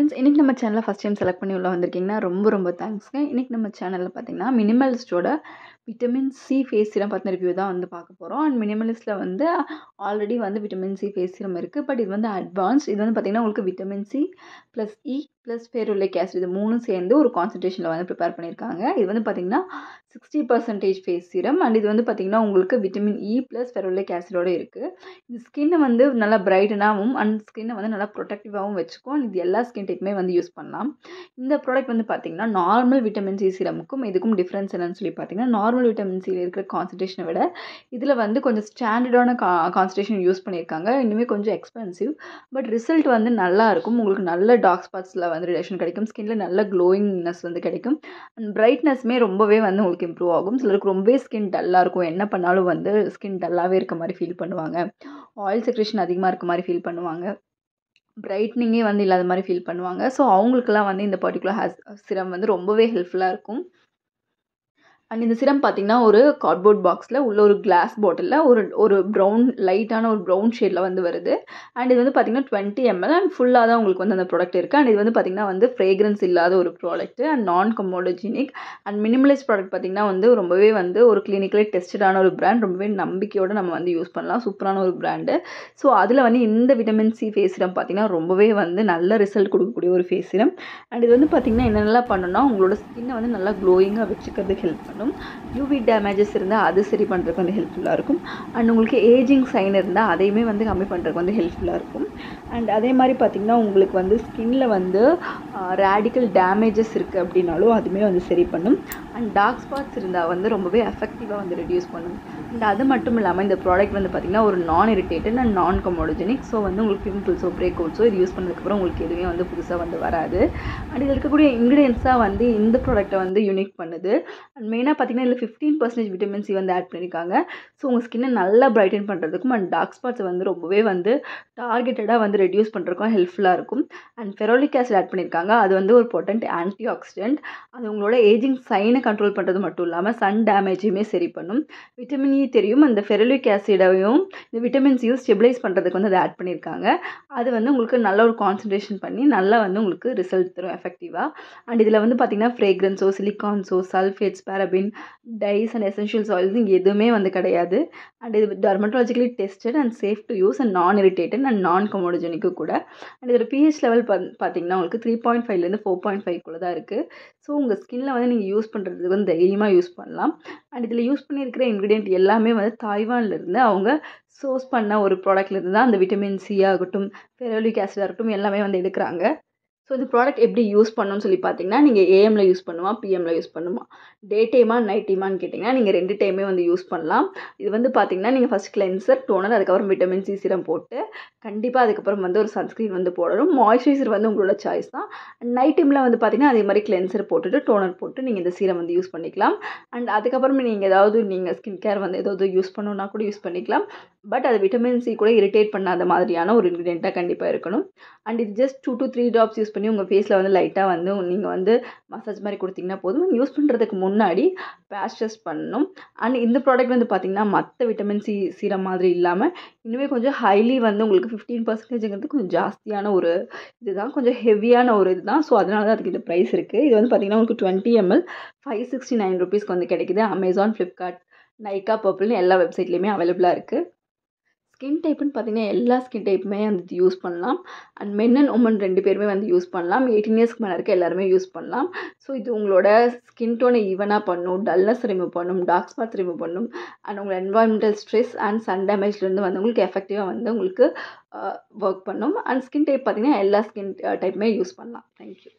friends இன்றைக்கி நம்ம சேனலை ஃபஸ்ட் டைம் செலக்ட் பண்ணி உள்ள வந்திருக்கீங்கன்னா ரொம்ப ரொம்ப தேங்க்ஸ்ங்க இன்றைக்கி நம்ம சேனலில் பார்த்தீங்கன்னா மினிமலிஸ்டோட விட்டமின் சி ஃபேஸ் சீரம் பற்றின ரிவ்யூ தான் வந்து பார்க்க போகிறோம் அண்ட் மினிமலிஸ்டில் வந்து ஆல்ரெடி வந்து விட்டமின் சி ஃபேஸ் சீரம் இருக்குது பட் இது வந்து அட்வான்ஸ் இது வந்து பார்த்திங்கன்னா உங்களுக்கு vitamin C plus E plus உள்ள கேஸ் இது மூணும் சேர்ந்து ஒரு கான்சன்ட்ரேஷனில் வந்து ப்ரிப்பேர் பண்ணியிருக்காங்க இது வந்து பார்த்திங்கன்னா sixty percentage face serum and இது வந்து பார்த்திங்கன்னா உங்களுக்கு விட்டமின் இ ப்ளஸ் ஃபெரோலிக் ஆசிடோடு இருக்குது இது ஸ்கின்னை வந்து நல்லா பிரைட்டனாகவும் அண்ட் ஸ்கின்னை வந்து நல்லா ப்ரொடக்டிவாகவும் வச்சுக்கும் அண்ட் இது எல்லா ஸ்கின் டைப்புமே வந்து யூஸ் பண்ணலாம் இந்த ப்ராடக்ட் வந்து பார்த்திங்கன்னா நார்மல் விட்டமின் சி சீரமுக்கும் இதுக்கும் டிஃப்ரென்ஸ் என்னன்னு சொல்லி பார்த்தீங்கன்னா நார்மல் விட்டமின் சியில் இருக்கிற கான்சன்ட்ரேஷனை விட இதில் வந்து கொஞ்சம் ஸ்டாண்டர்டான கா கான்சன்ட்ரேஷன் யூஸ் பண்ணியிருக்காங்க இன்னுமே கொஞ்சம் எக்ஸ்பென்சிவ் பட் ரிசல்ட் வந்து நல்லா இருக்கும் உங்களுக்கு நல்ல டார்க் ஸ்பாட்ஸில் வந்து ரிலேஷன் கிடைக்கும் ஸ்கின்ல நல்ல க்ளோயிங்னஸ் வந்து கிடைக்கும் அண்ட் பிரைட்னஸ்மே ரொம்பவே வந்து உங்களுக்கு இம்ப்ரூவ் ஆகும் சிலருக்கு ரொம்பவே ஸ்கின் டல்லாக இருக்கும் என்ன பண்ணாலும் வந்து ஸ்கின் டல்லாகவே இருக்க மாதிரி ஃபீல் பண்ணுவாங்க ஆயில் செக்ரேஷன் அதிகமாக இருக்க மாதிரி ஃபீல் பண்ணுவாங்க பிரைட்னிங்கே வந்து இல்லாத மாதிரி ஃபீல் பண்ணுவாங்க ஸோ அவங்களுக்குலாம் வந்து இந்த பர்டிகுலர் ஹேஸ் சிரம் வந்து ரொம்பவே ஹெல்ப்ஃபுல்லாக இருக்கும் அண்ட் இந்த சிரம் பார்த்தீங்கன்னா ஒரு கார்ட்போர்ட் பாக்ஸில் உள்ள ஒரு கிளாஸ் பாட்டிலில் ஒரு ஒரு ப்ரௌன் லைட்டான ஒரு ப்ரௌன் ஷேடில் வந்து வருது அண்ட் இது வந்து பார்த்திங்கன்னா டுவெண்ட்டி எம்எல் அண்ட் ஃபுல்லாக தான் உங்களுக்கு வந்து அந்த ப்ராடக்ட் இருக்குது அண்ட் இது வந்து பார்த்திங்கன்னா வந்து ஃப்ரேக்ரன்ஸ் இல்லாத ஒரு ப்ராடக்ட் அண்ட் நான் கமோடோஜினிக் அண்ட் மினிமலைஸ் ப்ராடக்ட் பார்த்திங்கன்னா வந்து ரொம்பவே வந்து ஒரு கிளினிக்கலே டெஸ்டடான ஒரு ப்ராண்ட் ரொம்பவே நம்பிக்கையோடு நம்ம வந்து யூஸ் பண்ணலாம் சூப்பரான ஒரு ப்ராண்டு ஸோ அதில் வந்து இந்த விட்டமின் சி ஃபேஸ் சிரம் பார்த்திங்கன்னா ரொம்பவே வந்து நல்ல ரிசல்ட் கொடுக்கக்கூடிய ஒரு ஃபேஸ் சிரம் அண்ட் இது வந்து பார்த்திங்கன்னா என்னென்னலாம் பண்ணணும்னா உங்களோட ஸ்கின்னை வந்து நல்லா க்ளோயிங்காக வச்சுக்கிறது ஹெல்ப் பண்ணும் பண்ணணும் யூவி டேமேஜஸ் இருந்தால் அது சரி பண்ணுறதுக்கு வந்து ஹெல்ப்ஃபுல்லாக இருக்கும் அண்ட் உங்களுக்கு ஏஜிங் சைன் இருந்தால் அதையுமே வந்து கம்மி பண்ணுறதுக்கு வந்து ஹெல்ப்ஃபுல்லாக இருக்கும் அண்ட் அதே மாதிரி பார்த்திங்கன்னா உங்களுக்கு வந்து ஸ்கின்னில் வந்து ரேடிக்கல் டேமேஜஸ் இருக்குது அப்படின்னாலும் அதுவுமே வந்து சரி பண்ணும் அண்ட் டார்க் ஸ்பாட்ஸ் இருந்தால் வந்து ரொம்பவே எஃபெக்டிவாக வந்து ரெடியூஸ் பண்ணும் அண்ட் அது மட்டும் இல்லாமல் இந்த ப்ராடக்ட் வந்து பார்த்திங்கன்னா ஒரு நான் இரிட்டேட்டட் அண்ட் நான் கமோடோஜெனிக் ஸோ வந்து உங்களுக்கு பிம்பிள்ஸோ பிரேக் அவுட்ஸோ இது யூஸ் பண்ணதுக்கப்புறம் உங்களுக்கு எதுவுமே வந்து புதுசாக வந்து வராது அண்ட் இதில் இருக்கக்கூடிய இன்க்ரீடியன்ஸாக வந்து இந்த ப்ராடக்ட்டை வந்து யூனிக் பண்ணுது அண்ட் மெயினாக பார்த்திங்கன்னா இதில் ஃபிஃப்டீன் பர்சன்டேஜ் விட்டமின் சி வந்து ஆட் பண்ணியிருக்காங்க ஸோ உங்கள் ஸ்கின்னை நல்லா பிரைட்டன் பண்ணுறதுக்கும் அண்ட் டார்க் ஸ்பாட்ஸை வந்து ரொம்பவே வந்து டார்கெட்டடாக வந்து ரெடியூஸ் பண்ணுறதுக்கும் ஹெல்ப்ஃபுல்லாக இருக்கும் அண்ட் ஃபெரோலிக் ஆசிட் ஆட் பண்ணியிருக்காங்க அது வந்து ஒரு பொட்டன்ட் ஆன்டி ஆக்சிடென்ட் அது உங்களோட ஏஜிங் சைனை கண்ட்ரோல் பண்ணுறது மட்டும் இல்லாமல் சன் டேமேஜையுமே சரி பண்ணும் விட்டமின் இ e தெரியும் அந்த ஃபெரலிக் ஆசிடையும் இந்த விட்டமின் சியும் ஸ்டெபிலைஸ் பண்ணுறதுக்கு வந்து அதை ஆட் பண்ணியிருக்காங்க அது வந்து உங்களுக்கு நல்ல ஒரு கான்சன்ட்ரேஷன் பண்ணி நல்லா வந்து உங்களுக்கு ரிசல்ட் தரும் எஃபெக்டிவாக அண்ட் இதில் வந்து பார்த்திங்கன்னா ஃப்ரேக்ரன்ஸோ சிலிக்கான்ஸோ sulphates paraben dyes and essentials oils இங்கே எதுவுமே வந்து கிடையாது அண்ட் இது dermatologically tested and safe to use and non irritated and non comedogenic கூட அண்ட் இதோட பிஹெச் லெவல் பார்த்திங்கன்னா உங்களுக்கு த்ரீ பாயிண்ட் ஃபைவ்லேருந்து ஃபோர் பாயிண்ட் ஃபைவ் கூட தான் இருக்குது ஸோ உங்கள் ஸ்கின்ல வந்து நீங்கள் யூஸ் பண்ணுறதுக்கு வந்து தைரியமாக யூஸ் பண்ணலாம் அண்ட் இதில் யூஸ் பண்ணியிருக்கிற இன்க்ரீடியன்ட் எல்லாமே வந்து தாய்வான்லேருந்து அவங்க சோர்ஸ் பண்ண ஒரு ப்ராடக்ட்லேருந்து தான் அந்த விட்டமின் சி ஆகட்டும் ஃபெரோலிக் ஆசிட் ஆகட்டும் எல்லாமே வந்து எடுக்கிறாங்க ஸோ இந்த ப்ராடக்ட் எப்படி யூஸ் பண்ணணும்னு சொல்லி பார்த்தீங்கன்னா நீங்கள் ஏஎம்ல யூஸ் பண்ணுமா பிஎம்ல யூஸ் பண்ணுமா டே டைமா நைட் டைமான்னு கேட்டிங்கன்னா நீங்கள் ரெண்டு டைமே வந்து யூஸ் பண்ணலாம் இது வந்து பார்த்தீங்கன்னா நீங்கள் ஃபஸ்ட் கிளென்சர் டோனர் அதுக்கப்புறம் விட்டமின் சி சிரம் போட்டு கண்டிப்பாக அதுக்கப்புறம் வந்து ஒரு சன்ஸ்க்ரீன் வந்து போடணும் மாய்ஸ்சரைசர் வந்து உங்களோட சாய்ஸ் தான் நைட் டைமில் வந்து பார்த்தீங்கன்னா அதே மாதிரி கிளென்சர் போட்டுட்டு டோனர் போட்டு நீங்கள் இந்த சீரம் வந்து யூஸ் பண்ணிக்கலாம் அண்ட் அதுக்கப்புறம் நீங்கள் ஏதாவது நீங்கள் ஸ்கின் கேர் வந்து ஏதாவது யூஸ் பண்ணணுன்னா கூட யூஸ் பண்ணிக்கலாம் பட் அது விட்டமின் சி கூட இரிட்டேட் பண்ணாத மாதிரியான ஒரு இன்க்ரீடியண்ட்டாக கண்டிப்பாக இருக்கணும் அண்ட் இது just two two three drops use பண்ணி உங்கள் ஃபேஸில் வந்து லைட்டாக வந்து நீங்கள் வந்து மசாஜ் மாதிரி கொடுத்தீங்கன்னா போதும் யூஸ் பண்ணுறதுக்கு முன்னாடி பேஷஸ் பண்ணணும் அண்ட் இந்த ப்ராடக்ட் வந்து பார்த்திங்கன்னா மற்ற விட்டமின் சி சீரம் மாதிரி இல்லாமல் இன்னுமே கொஞ்சம் ஹைலி வந்து உங்களுக்கு ஃபிஃப்டீன் பர்சன்டேஜுங்கிறது கொஞ்சம் ஜாஸ்தியான ஒரு இதுதான் கொஞ்சம் ஹெவியான ஒரு இது தான் ஸோ அதனால தான் அதுக்கு இந்த ப்ரைஸ் இருக்குது இது வந்து பார்த்திங்கன்னா உங்களுக்கு twenty ML five sixty nine ருபீஸ்க்கு வந்து கிடைக்குது அமேசான் ஃப்ளிப்கார்ட் நைக்கா பர்பிள்னு எல்லா வெப்சைட்லேயுமே அவைலபிளாக இருக்குது ஸ்கின் டைப்புன்னு பார்த்தீங்கன்னா எல்லா ஸ்கின் டைப்புமே வந்து யூஸ் பண்ணலாம் அண்ட் மென் அண்ட் உமன் ரெண்டு பேருமே வந்து யூஸ் பண்ணலாம் எயிட்டீன் இயர்ஸ்க்கு மேலே இருக்க எல்லாருமே யூஸ் பண்ணலாம் ஸோ இது உங்களோட ஸ்கின் டோனை ஈவனாக பண்ணும் டல்னஸ் ரிமூவ் பண்ணும் டார்க் ஸ்பாட்ஸ் ரிமூவ் பண்ணும் அண்ட் உங்களோட என்வாயன்மெண்டல் ஸ்ட்ரெஸ் அண்ட் சன் டேமேஜ்லேருந்து வந்து உங்களுக்கு எஃபெக்டிவாக வந்து உங்களுக்கு ஒர்க் பண்ணும் அண்ட் ஸ்கின் டைப் பார்த்திங்கன்னா எல்லா ஸ்கின் டைப்புமே யூஸ் பண்ணலாம் தேங்க்யூ